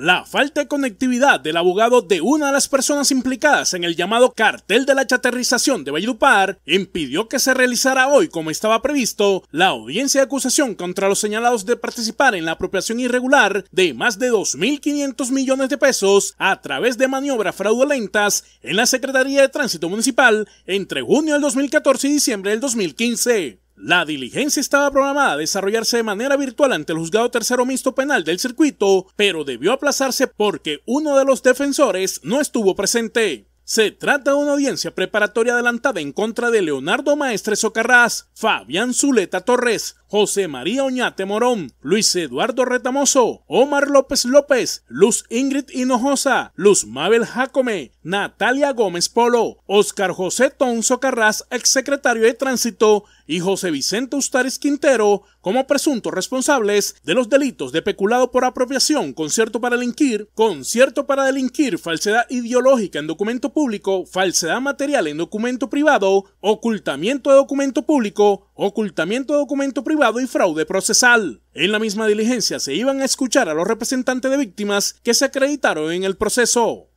La falta de conectividad del abogado de una de las personas implicadas en el llamado cartel de la chaterrización de Valledupar impidió que se realizara hoy, como estaba previsto, la audiencia de acusación contra los señalados de participar en la apropiación irregular de más de 2.500 millones de pesos a través de maniobras fraudulentas en la Secretaría de Tránsito Municipal entre junio del 2014 y diciembre del 2015. La diligencia estaba programada a desarrollarse de manera virtual ante el juzgado tercero mixto penal del circuito, pero debió aplazarse porque uno de los defensores no estuvo presente. Se trata de una audiencia preparatoria adelantada en contra de Leonardo Maestre Socarrás, Fabián Zuleta Torres, José María Oñate Morón, Luis Eduardo Retamoso, Omar López López, Luz Ingrid Hinojosa, Luz Mabel Jacome, Natalia Gómez Polo, Oscar José Tonso ex exsecretario de Tránsito, y José Vicente Ustares Quintero como presuntos responsables de los delitos de peculado por apropiación, concierto para delinquir, concierto para delinquir, falsedad ideológica en documento público, falsedad material en documento privado, ocultamiento de documento público, ocultamiento de documento privado y fraude procesal. En la misma diligencia se iban a escuchar a los representantes de víctimas que se acreditaron en el proceso.